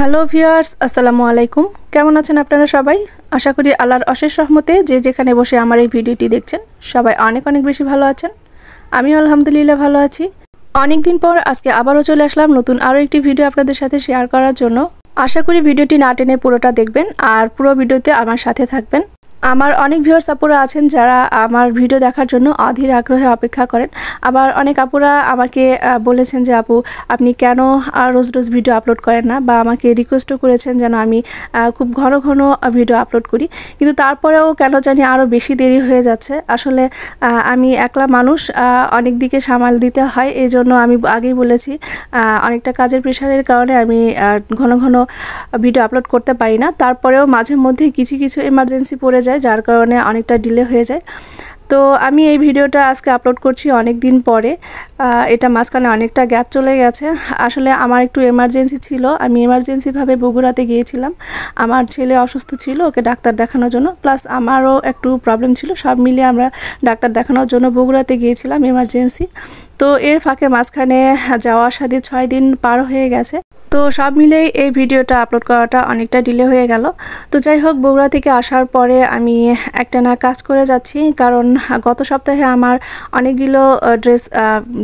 hello viewers আসসালামু আলাইকুম কেমন আছেন আপনারা সবাই আশা করি আল্লাহর অশেষ রহমতে যে যেখানে বসে আমার এই ভিডিওটি দেখছেন সবাই অনেক অনেক বেশি ভালো আছেন আমি আলহামদুলিল্লাহ ভালো আছি অনেক দিন পর আজকে আবারও চলে আসলাম নতুন আরও একটি ভিডিও আপনাদের সাথে শেয়ার করার জন্য আশা করি ভিডিওটি না টেনে পুরোটা দেখবেন আর পুরো ভিডিওতে আমার সাথে থাকবেন আমার অনেক ভিউয়ার্স আপুরা আছেন যারা আমার ভিডিও দেখার জন্য অধীর আগ্রহে অপেক্ষা করেন আবার অনেক আপুরা আমাকে বলেছেন যে আপু আপনি কেন রোজ রোজ ভিডিও আপলোড করেন না বা আমাকে রিকোয়েস্টও করেছেন যেন আমি খুব ঘন ঘন ভিডিও আপলোড করি কিন্তু তারপরেও কেন জানি আরও বেশি দেরি হয়ে যাচ্ছে আসলে আমি একলা মানুষ অনেক দিকে সামাল দিতে হয় এই জন্য আমি আগেই বলেছি অনেকটা কাজের প্রেশারের কারণে আমি ঘন ঘন ভিডিও আপলোড করতে পারি না তারপরেও মাঝে মধ্যে কিছু কিছু এমার্জেন্সি পড়ে যায় যার কারণে অনেকটা ডিলে হয়ে যায় তো আমি এই ভিডিওটা আজকে আপলোড করছি অনেক দিন পরে এটা মাঝখানে অনেকটা গ্যাপ চলে গেছে আসলে আমার একটু এমার্জেন্সি ছিল আমি এমার্জেন্সিভাবে বগুড়াতে গিয়েছিলাম আমার ছেলে অসুস্থ ছিল ওকে ডাক্তার দেখানোর জন্য প্লাস আমারও একটু প্রবলেম ছিল সব মিলিয়ে আমরা ডাক্তার দেখানোর জন্য বগুড়াতে গিয়েছিলাম এমার্জেন্সি তো এর ফাঁকে মাঝখানে যাওয়া আসা দিয়ে ছয় দিন পার হয়ে গেছে তো সব মিলেই এই ভিডিওটা আপলোড করাটা অনেকটা ডিলে হয়ে গেল তো যাই হোক বগুড়া থেকে আসার পরে আমি একটা না কাজ করে যাচ্ছি কারণ গত সপ্তাহে আমার অনেকগুলো ড্রেস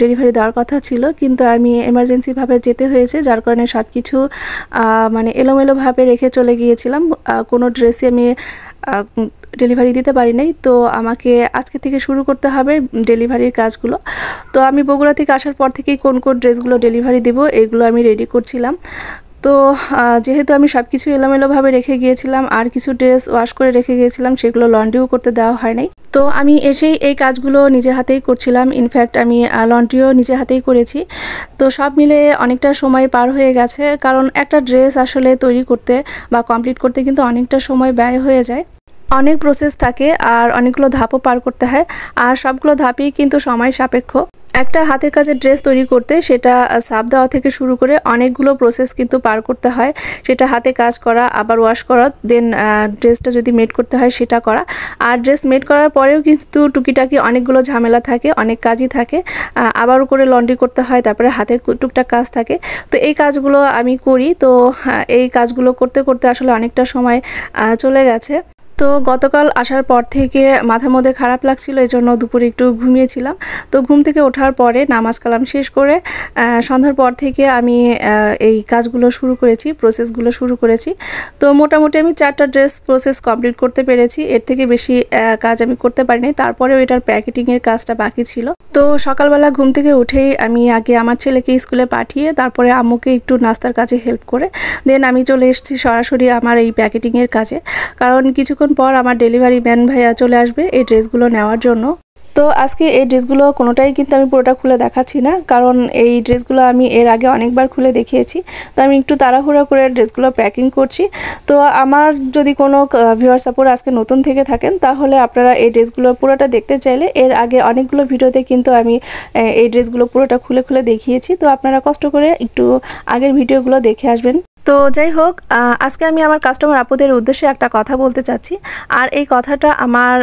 ডেলিভারি দেওয়ার কথা ছিল কিন্তু আমি এমার্জেন্সিভাবে যেতে হয়েছে যার কারণে সব কিছু মানে এলোমেলোভাবে রেখে চলে গিয়েছিলাম কোনো ড্রেসই আমি ডেলিভারি দিতে পারি নাই তো আমাকে আজকে থেকে শুরু করতে হবে ডেলিভারির কাজগুলো তো আমি বগুড়া থেকে আসার পর থেকেই কোন কোন ড্রেসগুলো ডেলিভারি দেবো এগুলো আমি রেডি করছিলাম তো যেহেতু আমি সব কিছু এলোমেলোভাবে রেখে গিয়েছিলাম আর কিছু ড্রেস ওয়াশ করে রেখে গিয়েছিলাম সেগুলো লন্ড্রিও করতে দেওয়া হয় নাই তো আমি এসেই এই কাজগুলো নিজে হাতেই করছিলাম ইনফ্যাক্ট আমি লন্ড্রিও নিজে হাতেই করেছি তো সব মিলে অনেকটা সময় পার হয়ে গেছে কারণ একটা ড্রেস আসলে তৈরি করতে বা কমপ্লিট করতে কিন্তু অনেকটা সময় ব্যয় হয়ে যায় অনেক প্রসেস থাকে আর অনেকগুলো ধাপও পার করতে হয় আর সবগুলো ধাপই কিন্তু সময় সাপেক্ষ একটা হাতের কাজের ড্রেস তৈরি করতে সেটা সাপ দেওয়া থেকে শুরু করে অনেকগুলো প্রসেস কিন্তু পার করতে হয় সেটা হাতে কাজ করা আবার ওয়াশ করা দেন ড্রেসটা যদি মেড করতে হয় সেটা করা আর ড্রেস মেড করার পরেও কিন্তু টুকিটাকি অনেকগুলো ঝামেলা থাকে অনেক কাজই থাকে আবারও করে লন্ড্রি করতে হয় তারপরে হাতের টুকটাক কাজ থাকে তো এই কাজগুলো আমি করি তো হ্যাঁ, এই কাজগুলো করতে করতে আসলে অনেকটা সময় চলে গেছে তো গতকাল আসার পর থেকে মাথার মধ্যে খারাপ লাগছিল এই জন্য দুপুরে একটু ঘুমিয়েছিলাম তো ঘুম থেকে ওঠার পরে নামাজ কালাম শেষ করে সন্ধ্যার পর থেকে আমি এই কাজগুলো শুরু করেছি প্রসেসগুলো শুরু করেছি তো মোটামুটি আমি চারটা ড্রেস প্রসেস কমপ্লিট করতে পেরেছি এর থেকে বেশি কাজ আমি করতে পারিনি তারপরেও এটার প্যাকেটিংয়ের কাজটা বাকি ছিল তো সকালবেলা ঘুম থেকে উঠেই আমি আগে আমার ছেলেকে স্কুলে পাঠিয়ে তারপরে আম্মুকে একটু নাস্তার কাজে হেল্প করে দেন আমি চলে এসেছি সরাসরি আমার এই প্যাকেটিংয়ের কাজে কারণ কিছুক্ষণ কিছুক্ষণ পর আমার ডেলিভারি ম্যান ভাইয়া চলে আসবে এই ড্রেসগুলো নেওয়ার জন্য তো আজকে এই ড্রেসগুলো কোনোটাই কিন্তু আমি পুরোটা খুলে দেখাচ্ছি না কারণ এই ড্রেসগুলো আমি এর আগে অনেকবার খুলে দেখিয়েছি তো আমি একটু তাড়াহুড়া করে ড্রেসগুলো প্যাকিং করছি তো আমার যদি কোনো ভিউয়ার সাপোর্ট আজকে নতুন থেকে থাকেন তাহলে আপনারা এই ড্রেসগুলো পুরোটা দেখতে চাইলে এর আগে অনেকগুলো ভিডিওতে কিন্তু আমি এই ড্রেসগুলো পুরোটা খুলে খুলে দেখিয়েছি তো আপনারা কষ্ট করে একটু আগের ভিডিওগুলো দেখে আসবেন তো যাই হোক আজকে আমি আমার কাস্টমার আপুদের উদ্দেশ্যে একটা কথা বলতে চাচ্ছি আর এই কথাটা আমার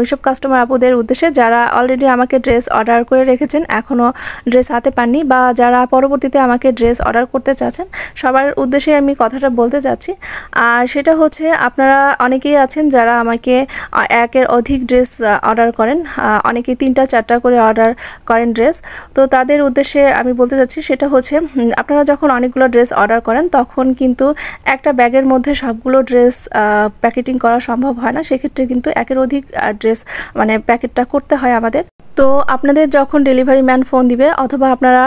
ওইসব কাস্টমার আপুদের উদ্দেশ্যে যারা অলরেডি আমাকে ড্রেস অর্ডার করে রেখেছেন এখনও ড্রেস হাতে পাননি বা যারা পরবর্তীতে আমাকে ড্রেস অর্ডার করতে চাচ্ছেন সবার উদ্দেশ্যে আমি কথাটা বলতে চাচ্ছি আর সেটা হচ্ছে আপনারা অনেকেই আছেন যারা আমাকে একের অধিক ড্রেস অর্ডার করেন অনেকেই তিনটা চারটা করে অর্ডার করেন ড্রেস তো তাদের উদ্দেশ্যে আমি বলতে চাচ্ছি সেটা হচ্ছে আপনারা যখন অনেকগুলো ড্রেস অর্ডার করেন তখন তখন কিন্তু একটা ব্যাগের মধ্যে সবগুলো ড্রেস প্যাকেটিং করা সম্ভব হয় না সেক্ষেত্রে কিন্তু একের অধিক ড্রেস মানে প্যাকেটটা করতে হয় আমাদের তো আপনাদের যখন ডেলিভারি ম্যান ফোন দিবে অথবা আপনারা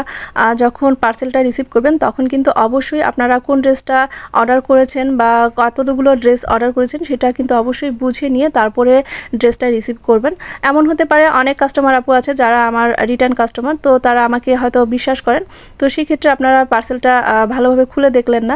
যখন পার্সেলটা রিসিভ করবেন তখন কিন্তু অবশ্যই আপনারা কোন ড্রেসটা অর্ডার করেছেন বা কতগুলো ড্রেস অর্ডার করেছেন সেটা কিন্তু অবশ্যই বুঝে নিয়ে তারপরে ড্রেসটা রিসিভ করবেন এমন হতে পারে অনেক কাস্টমার আপু আছে যারা আমার রিটার্ন কাস্টমার তো তারা আমাকে হয়তো বিশ্বাস করেন তো সেক্ষেত্রে আপনারা পার্সেলটা ভালোভাবে খুলে দেখলেন না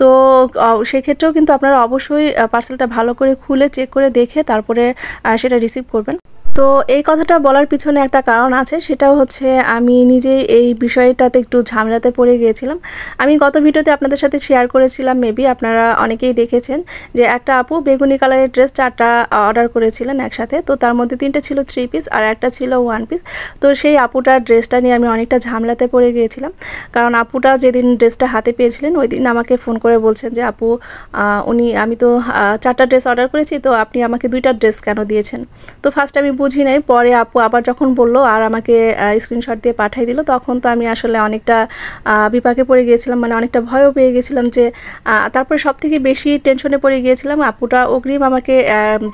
তো সেক্ষেত্রেও কিন্তু আপনারা অবশ্যই পার্সেলটা ভালো করে খুলে চেক করে দেখে তারপরে সেটা রিসিভ করবেন তো এই কথাটা বলার পিছনে একটা কারণ আছে সেটাও হচ্ছে আমি নিজে এই বিষয়টাতে একটু ঝামেলাতে পড়ে গিয়েছিলাম আমি গত ভিডিওতে আপনাদের সাথে শেয়ার করেছিলাম মেবি আপনারা অনেকেই দেখেছেন যে একটা আপু বেগুনি কালারের ড্রেস চারটা অর্ডার করেছিলেন একসাথে তো তার মধ্যে তিনটে ছিল থ্রি পিস আর একটা ছিল ওয়ান পিস তো সেই আপুটার ড্রেসটা নিয়ে আমি অনেকটা ঝামেলাতে পড়ে গিয়েছিলাম কারণ আপুটা যেদিন ড্রেসটা হাতে পেয়েছিলেন ওই দিন আমাকে ফোন করে বলছেন যে আপু উনি আমি তো চারটা ড্রেস অর্ডার করেছি তো আপনি আমাকে দুইটা ড্রেস কেন দিয়েছেন তো ফার্স্ট আমি বুঝি নাই পরে আপু আবার যখন বলল আর আমাকে স্ক্রিনশট দিয়ে পাঠাই দিল তখন তো আমি আসলে অনেকটা বিপাকে পড়ে গিয়েছিলাম মানে অনেকটা ভয়ও পেয়ে গেছিলাম যে তারপরে সব থেকে বেশি টেনশনে পড়ে গিয়েছিলাম আপুটা অগ্রিম আমাকে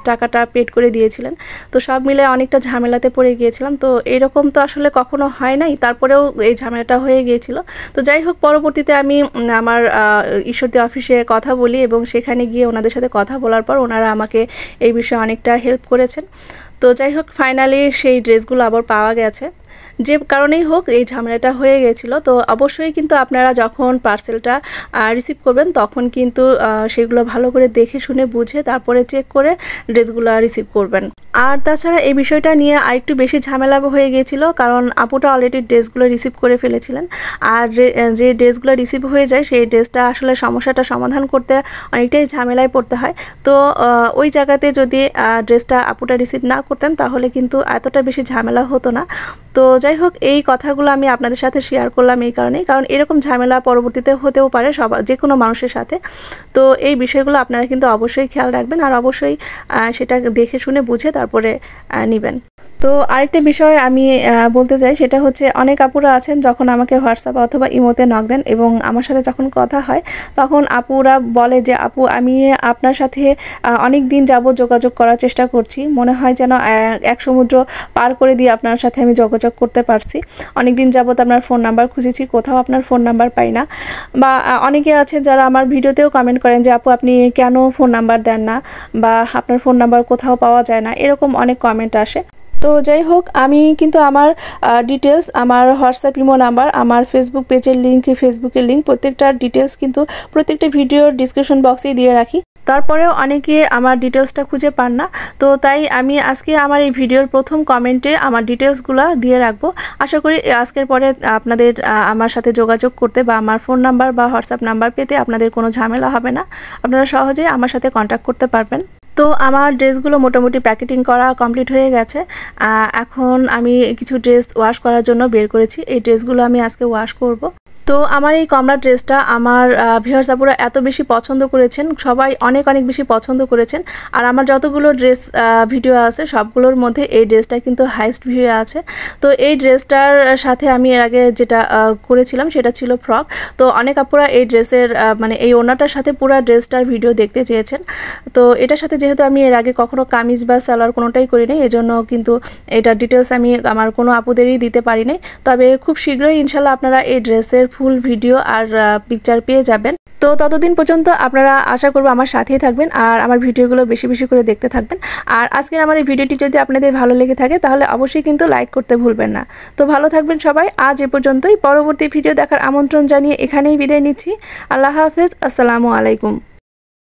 টাকাটা পেড করে দিয়েছিলেন তো সব মিলে অনেকটা ঝামেলাতে পড়ে গিয়েছিলাম তো এরকম তো আসলে কখনো হয় নাই তারপরেও এই ঝামেলাটা হয়ে গিয়েছিল তো যাই হোক পরবর্তীতে আমি আমার সরস্বতী অফিসে কথা বলি এবং সেখানে গিয়ে ওনাদের সাথে কথা বলার পর ওনারা আমাকে এই বিষয়ে অনেকটা হেল্প করেছেন তো যাই হোক ফাইনালি সেই ড্রেসগুলো আবার পাওয়া গেছে যে কারণেই হোক এই ঝামেলাটা হয়ে গেছিলো তো অবশ্যই কিন্তু আপনারা যখন পার্সেলটা রিসিভ করবেন তখন কিন্তু সেগুলো ভালো করে দেখে শুনে বুঝে তারপরে চেক করে ড্রেসগুলো রিসিভ করবেন আর তাছাড়া এই বিষয়টা নিয়ে আরেকটু বেশি ঝামেলা হয়ে গিয়েছিল কারণ আপুটা অলরেডি ড্রেসগুলো রিসিভ করে ফেলেছিলেন আর যে ড্রেসগুলো রিসিভ হয়ে যায় সেই ড্রেসটা আসলে সমস্যাটা সমাধান করতে অনেকটাই ঝামেলায় পড়তে হয় তো ওই জায়গাতে যদি ড্রেসটা আপুটা রিসিভ না করতেন তাহলে কিন্তু এতটা বেশি ঝামেলা হতো না তো তো যাই হোক এই কথাগুলো আমি আপনাদের সাথে শেয়ার করলাম এই কারণে কারণ এরকম ঝামেলা পরবর্তীতে হতেও পারে সবার যে কোনো মানুষের সাথে তো এই বিষয়গুলো আপনারা কিন্তু অবশ্যই খেয়াল রাখবেন আর অবশ্যই সেটা দেখে শুনে বুঝে তারপরে নেবেন তো আরেকটা বিষয় আমি বলতে চাই সেটা হচ্ছে অনেক আপুরা আছেন যখন আমাকে হোয়াটসঅ্যাপ অথবা ইমোতে নক দেন এবং আমার সাথে যখন কথা হয় তখন আপুরা বলে যে আপু আমি আপনার সাথে অনেক দিন যাব যোগাযোগ করার চেষ্টা করছি মনে হয় যেন এক সমুদ্র পার করে দিয়ে আপনার সাথে আমি যোগাযোগ যোগাযোগ করতে পারছি অনেক দিন যাবত আপনার ফোন নাম্বার খুঁজেছি কোথাও আপনার ফোন নাম্বার পাই না বা অনেকে আছেন যারা আমার ভিডিওতেও কমেন্ট করেন যে আপু আপনি কেন ফোন নাম্বার দেন না বা আপনার ফোন নাম্বার কোথাও পাওয়া যায় না এরকম অনেক কমেন্ট আসে তো যাই হোক আমি কিন্তু আমার ডিটেলস আমার হোয়াটসঅ্যাপ ইমো নাম্বার আমার ফেসবুক পেজের লিঙ্ক ফেসবুকের লিঙ্ক প্রত্যেকটা ডিটেলস কিন্তু প্রত্যেকটা ভিডিওর ডিসক্রিপশন বক্সেই দিয়ে রাখি তারপরেও অনেকে আমার ডিটেলসটা খুঁজে পান না তো তাই আমি আজকে আমার এই ভিডিওর প্রথম কমেন্টে আমার ডিটেলসগুলো দিয়ে রাখবো আশা করি আজকের পরে আপনাদের আমার সাথে যোগাযোগ করতে বা আমার ফোন নাম্বার বা হোয়াটসঅ্যাপ নাম্বার পেতে আপনাদের কোনো ঝামেলা হবে না আপনারা সহজেই আমার সাথে কন্ট্যাক্ট করতে পারবেন তো আমার ড্রেসগুলো মোটামুটি প্যাকেটিং করা কমপ্লিট হয়ে গেছে এখন আমি কিছু ড্রেস ওয়াশ করার জন্য বের করেছি এই ড্রেসগুলো আমি আজকে ওয়াশ করব তো আমার এই কমলা ড্রেসটা আমার ভিহার সাপুরা এত বেশি পছন্দ করেছেন সবাই অনেক অনেক বেশি পছন্দ করেছেন আর আমার যতগুলো ড্রেস ভিডিও আছে সবগুলোর মধ্যে এই ড্রেসটা কিন্তু হাইস্ট ভিউ আছে তো এই ড্রেসটার সাথে আমি এর আগে যেটা করেছিলাম সেটা ছিল ফ্রক তো অনেক আপুরা এই ড্রেসের মানে এই ওনাটার সাথে পুরো ড্রেসটার ভিডিও দেখতে চেয়েছেন তো এটার সাথে যেহেতু আমি এর আগে কখনো কামিজ বা সালোয়ার কোনোটাই করিনি এজন্য কিন্তু এটা ডিটেলস আমি আমার কোনো আপুদেরই দিতে পারিনি তবে খুব শীঘ্রই ইনশাল্লাহ আপনারা এই ড্রেসের ফুল ভিডিও আর পিকচার পেয়ে যাবেন তো ততদিন পর্যন্ত আপনারা আশা করবো আমার সাথেই থাকবেন আর আমার ভিডিওগুলো বেশি বেশি করে দেখতে থাকবেন আর আজকের আমার এই ভিডিওটি যদি আপনাদের ভালো লেগে থাকে তাহলে অবশ্যই কিন্তু লাইক করতে ভুলবেন না তো ভালো থাকবেন সবাই আজ এ পর্যন্তই পরবর্তী ভিডিও দেখার আমন্ত্রণ জানিয়ে এখানেই বিদায় নিচ্ছি আল্লাহ হাফেজ আসসালামু আলাইকুম